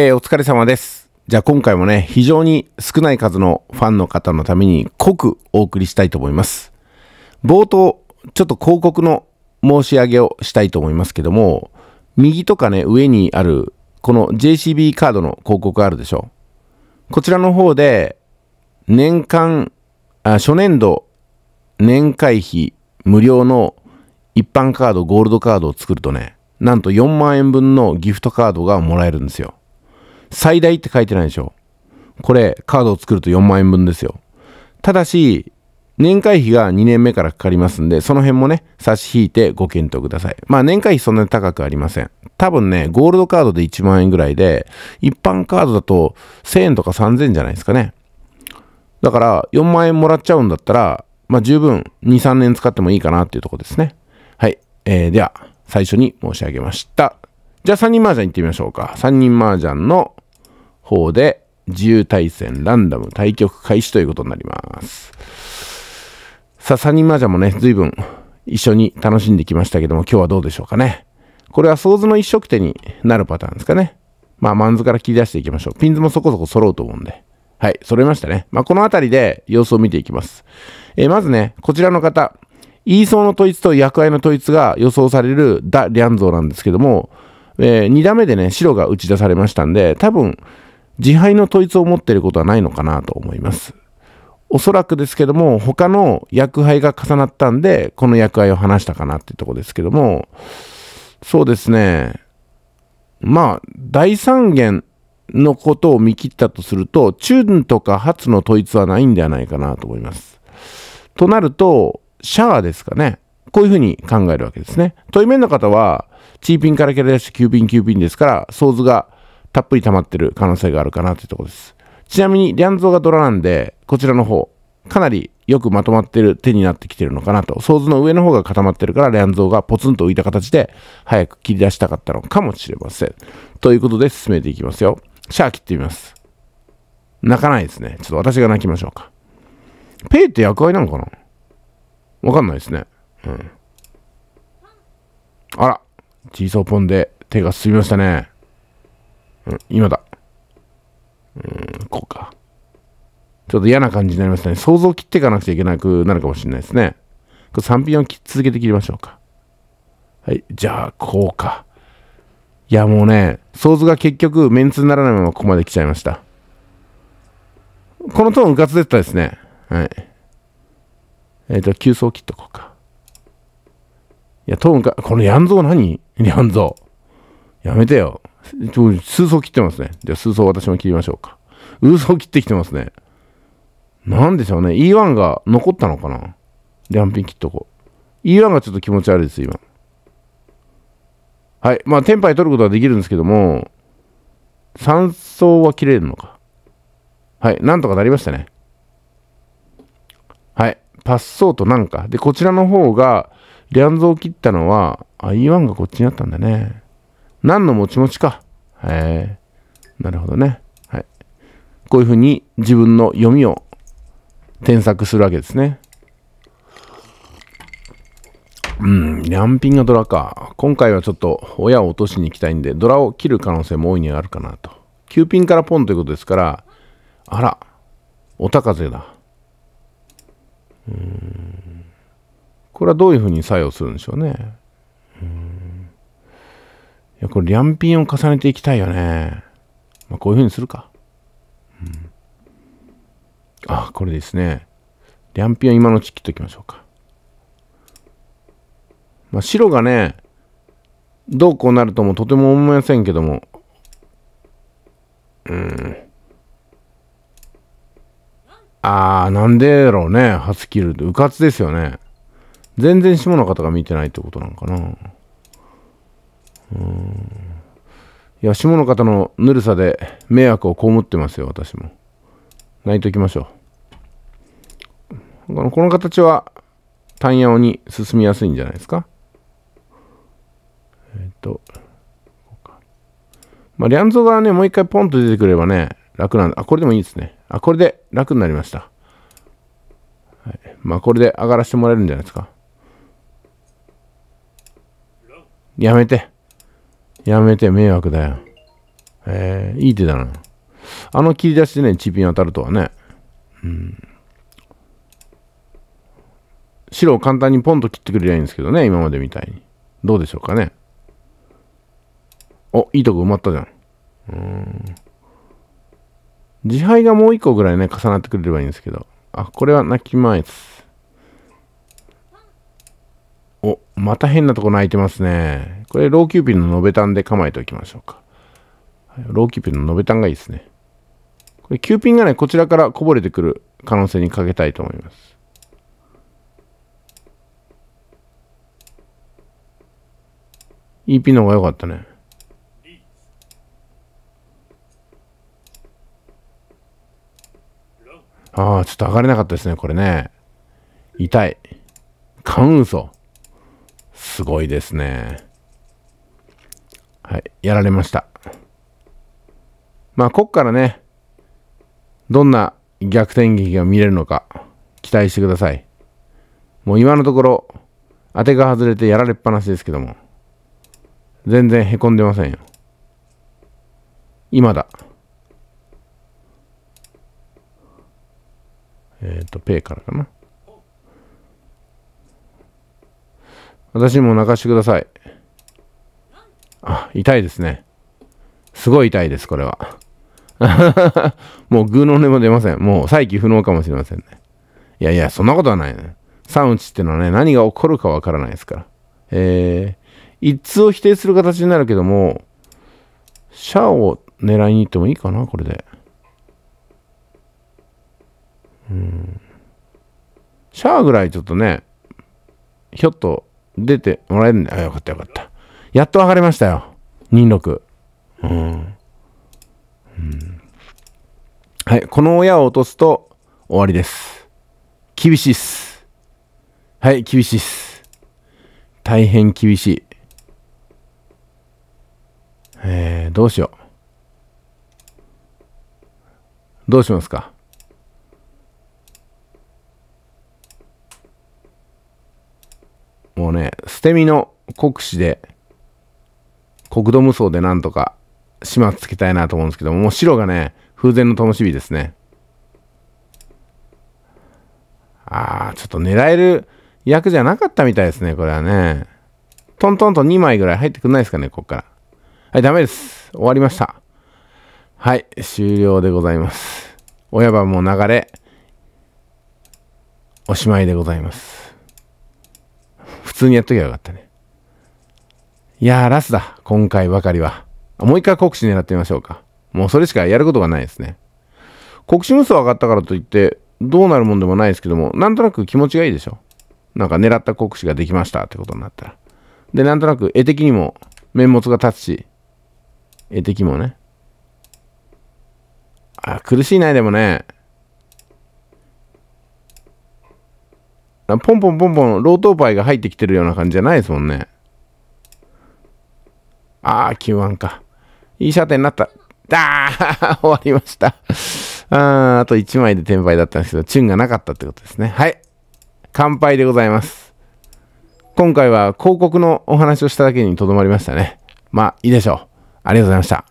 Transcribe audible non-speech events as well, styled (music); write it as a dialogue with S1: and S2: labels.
S1: えー、お疲れ様です。じゃあ今回もね、非常に少ない数のファンの方のために濃くお送りしたいと思います。冒頭、ちょっと広告の申し上げをしたいと思いますけども、右とかね、上にある、この JCB カードの広告あるでしょ。こちらの方で、年間、あ初年度、年会費無料の一般カード、ゴールドカードを作るとね、なんと4万円分のギフトカードがもらえるんですよ。最大って書いてないでしょ。これ、カードを作ると4万円分ですよ。ただし、年会費が2年目からかかりますんで、その辺もね、差し引いてご検討ください。まあ年会費そんなに高くありません。多分ね、ゴールドカードで1万円ぐらいで、一般カードだと1000円とか3000円じゃないですかね。だから4万円もらっちゃうんだったら、まあ十分2、3年使ってもいいかなっていうとこですね。はい。えー、では、最初に申し上げました。じゃあ3人麻雀行ってみましょうか。3人麻雀の方で、自由対戦ランダム対局開始ということになります。さあ、3人麻雀もね、随分一緒に楽しんできましたけども、今日はどうでしょうかね。これは想像の一色手になるパターンですかね。まあ、マンズから切り出していきましょう。ピンズもそこそこ揃うと思うんで。はい、揃いましたね。まあ、この辺りで様子を見ていきます。えー、まずね、こちらの方、言いそうの統一と役割の統一が予想されるダ・リャンゾーなんですけども、えー、2打目でね、白が打ち出されましたんで、多分、自敗の統一を持ってることはないのかなと思います。おそらくですけども、他の役配が重なったんで、この役配を話したかなっていうとこですけども、そうですね。まあ、大三元のことを見切ったとすると、チューンとか初の統一はないんではないかなと思います。となると、シャアですかね。こういうふうに考えるわけですね。という面の方は、チーピンから蹴り出して9ピン9ピンですから、ソーズがたっぷり溜まってる可能性があるかなというところです。ちなみに、リャンゾーがドラなんで、こちらの方、かなりよくまとまってる手になってきてるのかなと。想像の上の方が固まってるから、リャンゾーがポツンと浮いた形で、早く切り出したかったのかもしれません。ということで、進めていきますよ。シャー切ってみます。泣かないですね。ちょっと私が泣きましょうか。ペイって役割なのかなわかんないですね。うん。あら、チーソーポンで手が進みましたね。うん、今だ。うん、こうか。ちょっと嫌な感じになりましたね。想像を切っていかなくちゃいけなくなるかもしれないですね。これ3ピンを続けて切りましょうか。はい、じゃあ、こうか。いや、もうね、想像が結局、メンツにならないままここまで来ちゃいました。このトーン、うかつでったですね。はい。えっ、ー、と、急走切っとこうか。いや、トーンか、このヤンゾウ何ヤンゾウ。やめてよ。ちょ、数層切ってますね。じゃあ数層私も切りましょうか。ウソ切ってきてますね。なんでしょうね。E1 が残ったのかなで、ンピン切っとこう。E1 がちょっと気持ち悪いです、今。はい。まあ、テンパイ取ることはできるんですけども、3層は切れるのか。はい。なんとかなりましたね。はい。パッソーとなんか。で、こちらの方が、リャンゾを切ったのは、あ、E1 がこっちにあったんだね。何のもちもちか。へえ。なるほどね。はい。こういうふうに自分の読みを添削するわけですね。うん、リャンピンがドラか。今回はちょっと親を落としに行きたいんで、ドラを切る可能性も大いにあるかなと。9ピンからポンということですから、あら、おたかぜだ。うん。これはどういうふうに作用するんでしょうね。ういや、これ、リャンピンを重ねていきたいよね。まあ、こういうふうにするか。うん、あ、これですね。リャンピンは今のうち切っときましょうか。まあ、白がね、どうこうなるともとても思いませんけども、うん。あー、なんでだろうね。初切るって、うかつですよね。全然下の方が見てないってことなんかな。うん。いや、下の方のぬるさで迷惑を被ってますよ、私も。泣いときましょう。このこの形は、単オに進みやすいんじゃないですか。えっ、ー、と、まあ、リャンゾがね、もう一回ポンと出てくればね、楽なんだ。あ、これでもいいですね。あ、これで楽になりました。はい、まあ、これで上がらせてもらえるんじゃないですか。やめて。やめて、迷惑だよ。えー、いい手だな。あの切り出しでね、チピン当たるとはね。うん。白を簡単にポンと切ってくれりゃいいんですけどね、今までみたいに。どうでしょうかね。お、いいとこ埋まったじゃん。うん。自敗がもう一個ぐらいね、重なってくれればいいんですけど。あ、これは泣きまです。また変なとこ泣いてますね。これ、ローキューピンの延べたんで構えておきましょうか。ローキューピンの延べたんがいいですね。これ、キューピンがね、こちらからこぼれてくる可能性にかけたいと思います。ピンの方が良かったね。ああ、ちょっと上がれなかったですね、これね。痛い。カウンソ。すごいですね。はい、やられました。まあ、こっからね、どんな逆転劇が見れるのか、期待してください。もう今のところ、当てが外れてやられっぱなしですけども、全然へこんでませんよ。今だ。えっ、ー、と、ペイからかな。私にも泣かしてください。あ、痛いですね。すごい痛いです、これは。(laughs) もうグーの音も出ません。もう再起不能かもしれませんね。いやいや、そんなことはないね。ンチってのはね、何が起こるかわからないですから。えー、一通を否定する形になるけども、シャアを狙いに行ってもいいかな、これで。うん。シャアぐらいちょっとね、ひょっと出てもらえるんだよ。よかったよかった。やっと分かりましたよ。26。うん。うん、はい。この親を落とすと終わりです。厳しいっす。はい、厳しいっす。大変厳しい。えー、どうしよう。どうしますか捨て身の国士で、国土無双でなんとか始末つけたいなと思うんですけども、もう白がね、風前の灯火ですね。ああちょっと狙える役じゃなかったみたいですね、これはね。トントンと2枚ぐらい入ってくんないですかね、こっから。はい、ダメです。終わりました。はい、終了でございます。親番も流れ、おしまいでございます。通にやっときゃよかったね。いやー、ラスだ。今回ばかりは。もう一回国士狙ってみましょうか。もうそれしかやることがないですね。国士無双上がったからといって、どうなるもんでもないですけども、なんとなく気持ちがいいでしょ。なんか狙った国士ができましたってことになったら。で、なんとなく絵的にも面目が立つし、絵的もね。あ、苦しいないでもね、ポンポンポンポン、ロートーパイが入ってきてるような感じじゃないですもんね。ああ、Q1 か。いい射程になった。だー (laughs) 終わりましたああと1枚で転売だったんですけど、チュンがなかったってことですね。はい。乾杯でございます。今回は広告のお話をしただけにとどまりましたね。まあ、いいでしょう。ありがとうございました。